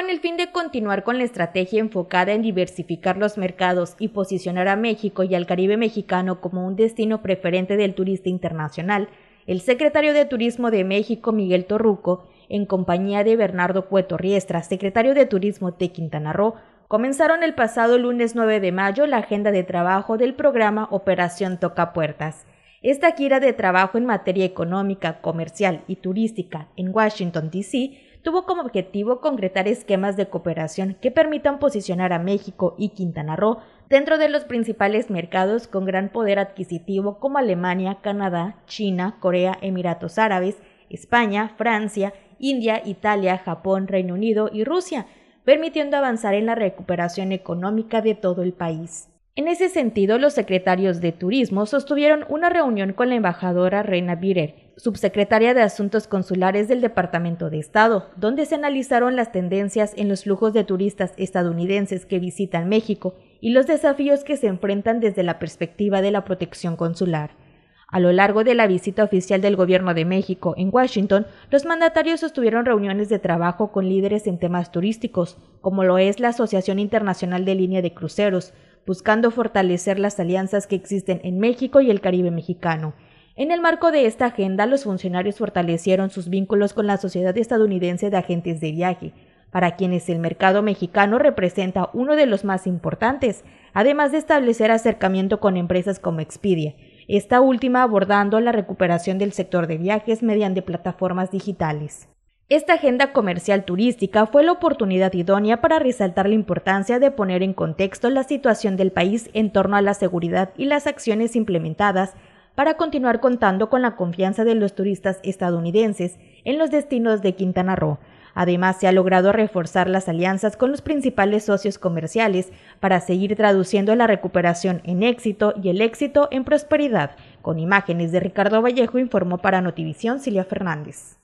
con el fin de continuar con la estrategia enfocada en diversificar los mercados y posicionar a México y al Caribe mexicano como un destino preferente del turista internacional, el secretario de Turismo de México, Miguel Torruco, en compañía de Bernardo Cueto Riestra, secretario de Turismo de Quintana Roo, comenzaron el pasado lunes 9 de mayo la agenda de trabajo del programa Operación Toca Puertas. Esta gira de trabajo en materia económica, comercial y turística en Washington, D.C., tuvo como objetivo concretar esquemas de cooperación que permitan posicionar a México y Quintana Roo dentro de los principales mercados con gran poder adquisitivo como Alemania, Canadá, China, Corea, Emiratos Árabes, España, Francia, India, Italia, Japón, Reino Unido y Rusia, permitiendo avanzar en la recuperación económica de todo el país. En ese sentido, los secretarios de Turismo sostuvieron una reunión con la embajadora Reina Birer, subsecretaria de Asuntos Consulares del Departamento de Estado, donde se analizaron las tendencias en los flujos de turistas estadounidenses que visitan México y los desafíos que se enfrentan desde la perspectiva de la protección consular. A lo largo de la visita oficial del Gobierno de México en Washington, los mandatarios sostuvieron reuniones de trabajo con líderes en temas turísticos, como lo es la Asociación Internacional de Línea de Cruceros, buscando fortalecer las alianzas que existen en México y el Caribe mexicano. En el marco de esta agenda, los funcionarios fortalecieron sus vínculos con la Sociedad Estadounidense de Agentes de Viaje, para quienes el mercado mexicano representa uno de los más importantes, además de establecer acercamiento con empresas como Expedia, esta última abordando la recuperación del sector de viajes mediante plataformas digitales. Esta agenda comercial turística fue la oportunidad idónea para resaltar la importancia de poner en contexto la situación del país en torno a la seguridad y las acciones implementadas para continuar contando con la confianza de los turistas estadounidenses en los destinos de Quintana Roo. Además, se ha logrado reforzar las alianzas con los principales socios comerciales para seguir traduciendo la recuperación en éxito y el éxito en prosperidad. Con imágenes de Ricardo Vallejo informó para Notivisión Silvia Fernández.